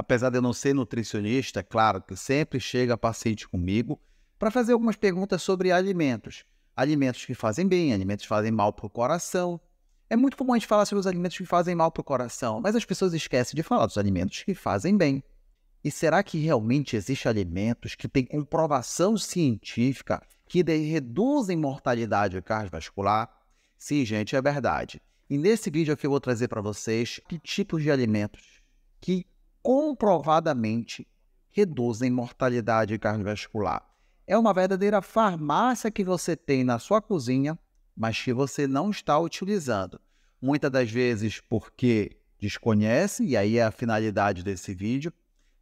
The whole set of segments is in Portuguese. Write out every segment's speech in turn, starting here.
apesar de eu não ser nutricionista, é claro que sempre chega paciente comigo para fazer algumas perguntas sobre alimentos. Alimentos que fazem bem, alimentos que fazem mal para o coração. É muito comum a gente falar sobre os alimentos que fazem mal para o coração, mas as pessoas esquecem de falar dos alimentos que fazem bem. E será que realmente existem alimentos que têm comprovação científica que reduzem mortalidade cardiovascular? Sim, gente, é verdade. E nesse vídeo aqui eu vou trazer para vocês que tipos de alimentos, que comprovadamente reduzem mortalidade cardiovascular. É uma verdadeira farmácia que você tem na sua cozinha, mas que você não está utilizando. Muitas das vezes porque desconhece, e aí é a finalidade desse vídeo,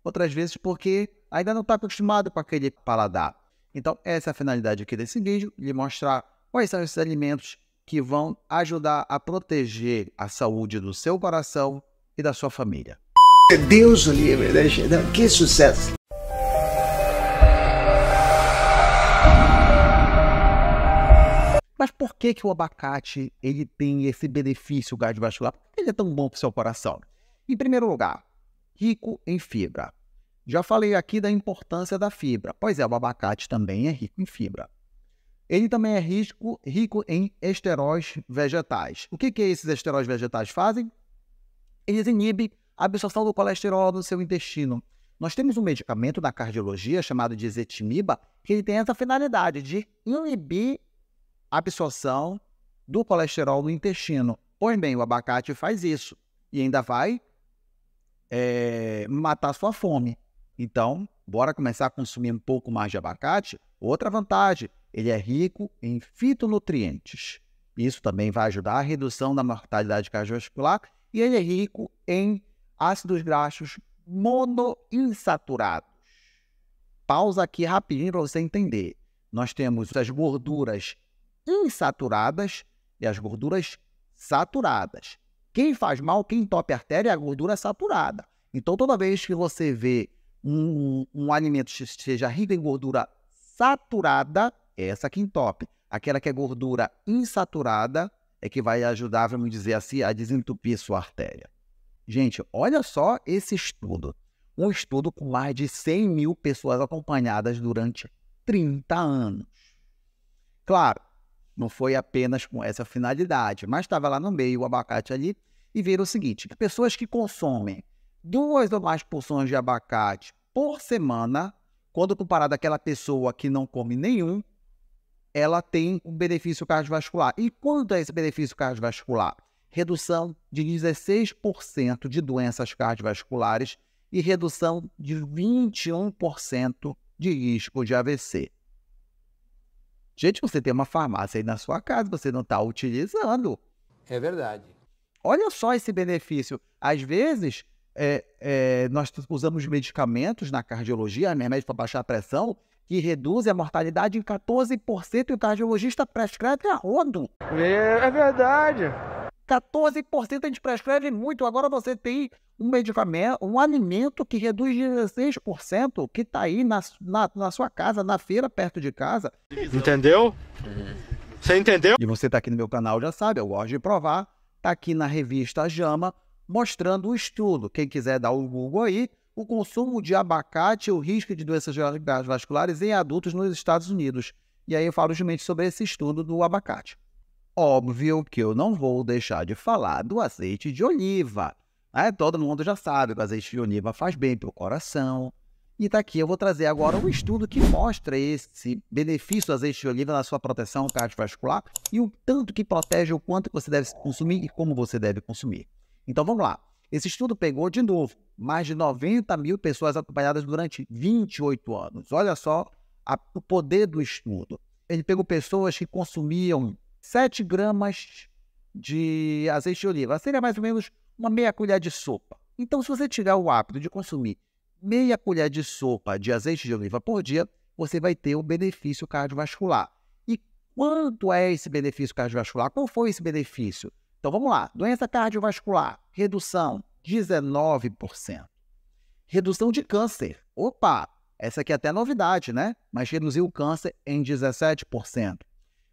outras vezes porque ainda não está acostumado com aquele paladar. Então, essa é a finalidade aqui desse vídeo, lhe mostrar quais são esses alimentos que vão ajudar a proteger a saúde do seu coração e da sua família. É Deus o livre, né, Que sucesso! Mas por que, que o abacate ele tem esse benefício cardiovascular? Por que ele é tão bom para o seu coração? Em primeiro lugar, rico em fibra. Já falei aqui da importância da fibra. Pois é, o abacate também é rico em fibra. Ele também é rico, rico em esteróis vegetais. O que, que esses esteróis vegetais fazem? Eles inibem absorção do colesterol no seu intestino. Nós temos um medicamento na cardiologia chamado de zetimiba, que ele tem essa finalidade de inibir a absorção do colesterol no intestino. Pois bem, o abacate faz isso e ainda vai é, matar sua fome. Então, bora começar a consumir um pouco mais de abacate. Outra vantagem, ele é rico em fitonutrientes. Isso também vai ajudar a redução da mortalidade cardiovascular e ele é rico em ácidos graxos monoinsaturados. Pausa aqui rapidinho para você entender. Nós temos as gorduras insaturadas e as gorduras saturadas. Quem faz mal, quem entope a artéria é a gordura saturada. Então, toda vez que você vê um, um, um alimento que seja rico em gordura saturada, é essa que entope. Aquela que é gordura insaturada é que vai ajudar, vamos dizer assim, a desentupir sua artéria. Gente, olha só esse estudo. Um estudo com mais de 100 mil pessoas acompanhadas durante 30 anos. Claro, não foi apenas com essa finalidade, mas estava lá no meio o abacate ali e viram o seguinte: que pessoas que consomem duas ou mais porções de abacate por semana, quando comparado àquela pessoa que não come nenhum, ela tem um benefício cardiovascular. E quanto é esse benefício cardiovascular? redução de 16% de doenças cardiovasculares e redução de 21% de risco de AVC. Gente, você tem uma farmácia aí na sua casa, você não está utilizando. É verdade. Olha só esse benefício. Às vezes, é, é, nós usamos medicamentos na cardiologia, remédio né, para baixar a pressão, que reduz a mortalidade em 14% e o cardiologista prescreve a rodo. É, é verdade. 14% a gente prescreve muito. Agora você tem um medicamento, um alimento que reduz 16%, que está aí na, na, na, sua casa, na feira, perto de casa. Entendeu? Você entendeu? E você está aqui no meu canal, já sabe, eu gosto de provar. Está aqui na revista Jama, mostrando o estudo. Quem quiser dar o Google aí, o consumo de abacate e o risco de doenças vasculares em adultos nos Estados Unidos. E aí eu falo justamente sobre esse estudo do abacate. Óbvio que eu não vou deixar de falar do azeite de oliva. Né? Todo mundo já sabe que o azeite de oliva faz bem para o coração. E está aqui, eu vou trazer agora um estudo que mostra esse benefício do azeite de oliva na sua proteção cardiovascular e o tanto que protege, o quanto você deve consumir e como você deve consumir. Então vamos lá. Esse estudo pegou, de novo, mais de 90 mil pessoas acompanhadas durante 28 anos. Olha só a, o poder do estudo. Ele pegou pessoas que consumiam 7 gramas de azeite de oliva. Seria mais ou menos uma meia colher de sopa. Então, se você tirar o hábito de consumir meia colher de sopa de azeite de oliva por dia, você vai ter um benefício cardiovascular. E quanto é esse benefício cardiovascular? Qual foi esse benefício? Então vamos lá: doença cardiovascular, redução 19%. Redução de câncer. Opa, essa aqui é até novidade, né? Mas reduziu o câncer em 17%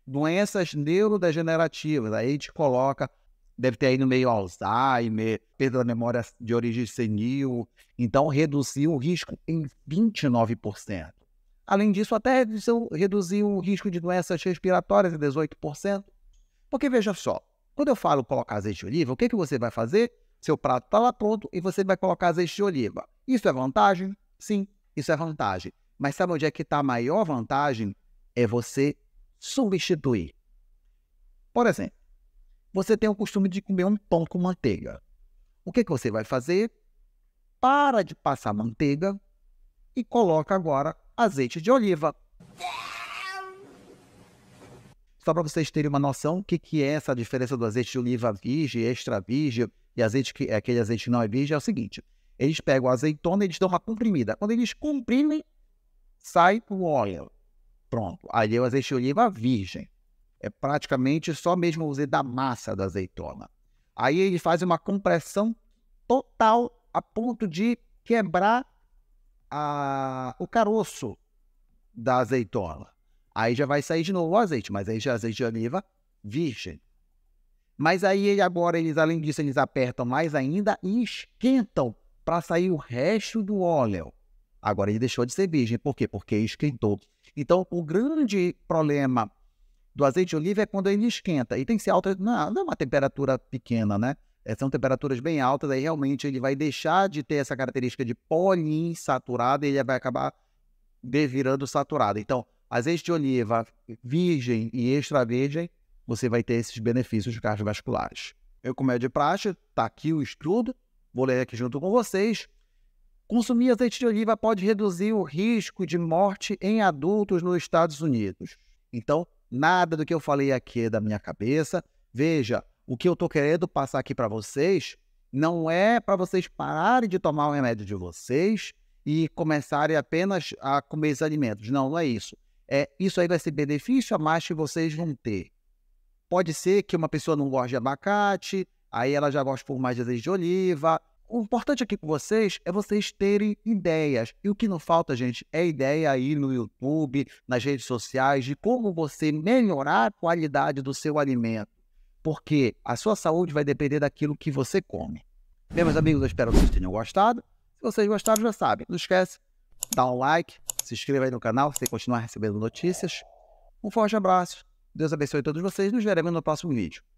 doenças neurodegenerativas. Aí a gente coloca, deve ter aí no meio Alzheimer, perda da memória de origem senil. Então, reduziu o risco em 29%. Além disso, até reduziu o risco de doenças respiratórias em 18%. Porque veja só, quando eu falo colocar azeite de oliva, o que, que você vai fazer? Seu prato está lá pronto e você vai colocar azeite de oliva. Isso é vantagem? Sim, isso é vantagem. Mas sabe onde é que está a maior vantagem? É você substituir. Por exemplo, você tem o costume de comer um pão com manteiga. O que, que você vai fazer? Para de passar manteiga e coloca agora azeite de oliva. Só para vocês terem uma noção, o que, que é essa diferença do azeite de oliva virgem, extra virgem e azeite que, aquele azeite que não é virgem é o seguinte: eles pegam a azeitona e eles dão uma comprimida. Quando eles comprimem, sai o óleo pronto. Aí eu azeite de oliva virgem. É praticamente só mesmo usei da massa da azeitona. Aí ele faz uma compressão total a ponto de quebrar a, o caroço da azeitona. Aí já vai sair de novo o azeite, mas aí já é azeite de oliva virgem. Mas aí ele, agora eles além disso eles apertam mais ainda e esquentam para sair o resto do óleo. Agora ele deixou de ser virgem, por quê? Porque esquentou então, o grande problema do azeite de oliva é quando ele esquenta. E tem que ser alta, não, não é uma temperatura pequena, né? É, são temperaturas bem altas, aí realmente ele vai deixar de ter essa característica de poliinsaturado e ele vai acabar devirando saturado. Então, azeite de oliva virgem e extra virgem, você vai ter esses benefícios cardiovasculares. Eu, como é de praxe, tá aqui o estudo, vou ler aqui junto com vocês. Consumir azeite de oliva pode reduzir o risco de morte em adultos nos Estados Unidos. Então, nada do que eu falei aqui é da minha cabeça. Veja, o que eu estou querendo passar aqui para vocês não é para vocês pararem de tomar o remédio de vocês e começarem apenas a comer esses alimentos. Não, não é isso. É, isso aí vai ser benefício a mais que vocês vão ter. Pode ser que uma pessoa não goste de abacate, aí ela já gosta por mais de azeite de oliva, o importante aqui com vocês é vocês terem ideias. E o que não falta, gente, é ideia aí no YouTube, nas redes sociais, de como você melhorar a qualidade do seu alimento. Porque a sua saúde vai depender daquilo que você come. Bem, meus amigos, eu espero que vocês tenham gostado. Se vocês gostaram, já sabem. Não esquece, dá um like, se inscreva aí no canal, você continuar recebendo notícias. Um forte abraço. Deus abençoe todos vocês. Nos veremos no próximo vídeo.